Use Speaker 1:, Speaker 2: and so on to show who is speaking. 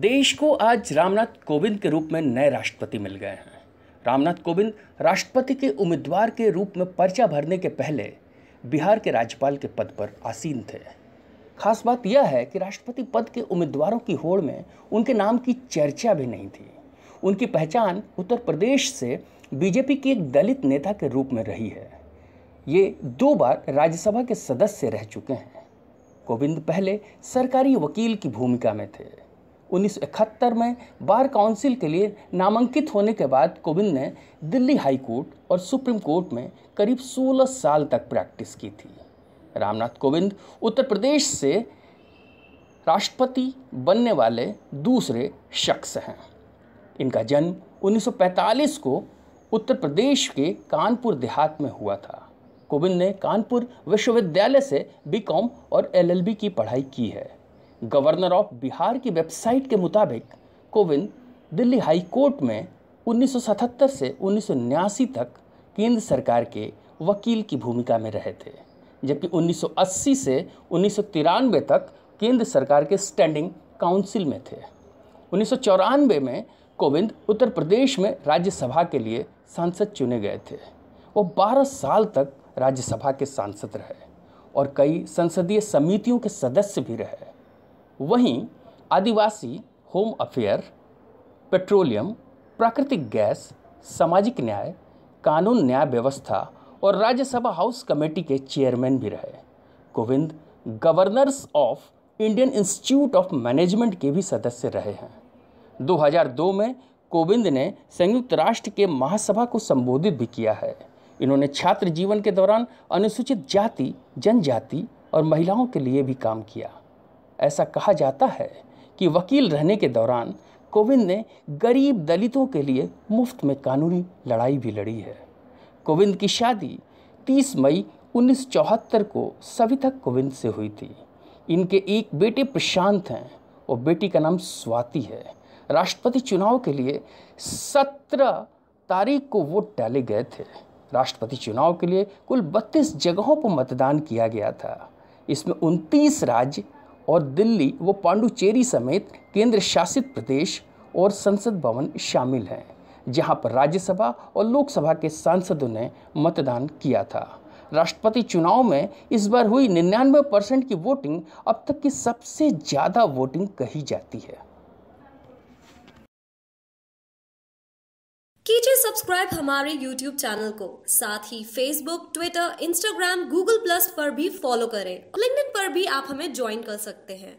Speaker 1: देश को आज रामनाथ कोविंद के रूप में नए राष्ट्रपति मिल गए हैं रामनाथ कोविंद राष्ट्रपति के उम्मीदवार के रूप में पर्चा भरने के पहले बिहार के राज्यपाल के पद पर आसीन थे खास बात यह है कि राष्ट्रपति पद के उम्मीदवारों की होड़ में उनके नाम की चर्चा भी नहीं थी उनकी पहचान उत्तर प्रदेश से बीजेपी के एक दलित नेता के रूप में रही है ये दो बार राज्यसभा के सदस्य रह चुके हैं कोविंद पहले सरकारी वकील की भूमिका में थे 1971 में बार काउंसिल के लिए नामांकित होने के बाद कोविंद ने दिल्ली हाई कोर्ट और सुप्रीम कोर्ट में करीब 16 साल तक प्रैक्टिस की थी रामनाथ कोविंद उत्तर प्रदेश से राष्ट्रपति बनने वाले दूसरे शख्स हैं इनका जन्म 1945 को उत्तर प्रदेश के कानपुर देहात में हुआ था कोविंद ने कानपुर विश्वविद्यालय से बीकॉम और एलएलबी की पढ़ाई की है गवर्नर ऑफ बिहार की वेबसाइट के मुताबिक कोविंद दिल्ली हाई कोर्ट में 1977 से उन्नीस तक केंद्र सरकार के वकील की भूमिका में रहे थे जबकि 1980 से उन्नीस तक केंद्र सरकार के स्टैंडिंग काउंसिल में थे उन्नीस में कोविंद उत्तर प्रदेश में राज्यसभा के लिए सांसद चुने गए थे वो 12 साल तक राज्यसभा के सांसद रहे और कई संसदीय समितियों के सदस्य भी रहे वहीं आदिवासी होम अफेयर पेट्रोलियम प्राकृतिक गैस सामाजिक न्याय कानून न्याय व्यवस्था और राज्यसभा हाउस कमेटी के चेयरमैन भी रहे Kovind governors of Indian Institute of Management के भी सदस्य रहे हैं 2002 में कोविंद ने संयुक्त राष्ट्र के महासभा को संबोधित भी किया है इन्होंने छात्र जीवन के दौरान अनुसूचित जाति जनजाति और महिलाओं के लिए भी काम किया ऐसा कहा जाता है कि वकील रहने के दौरान कोविंद ने गरीब दलितों के लिए मुफ्त में कानूनी लड़ाई भी लड़ी है कोविंद की शादी 30 मई उन्नीस को सविता कोविंद से हुई थी इनके एक बेटे प्रशांत हैं और बेटी का नाम स्वाति है राष्ट्रपति चुनाव के लिए 17 तारीख को वोट डाले गए थे राष्ट्रपति चुनाव के लिए कुल 32 जगहों पर मतदान किया गया था इसमें 29 राज्य और दिल्ली व पांडुचेरी समेत केंद्र शासित प्रदेश और संसद भवन शामिल हैं जहां पर राज्यसभा और लोकसभा के सांसदों ने मतदान किया था राष्ट्रपति चुनाव में इस बार हुई निन्यानवे परसेंट की वोटिंग अब तक की सबसे ज़्यादा वोटिंग कही जाती है प्लीज सब्सक्राइब हमारे यूट्यूब चैनल को साथ ही Facebook Twitter Instagram Google plus पर भी फॉलो करें लिंक्डइन पर भी आप हमें ज्वाइन कर सकते हैं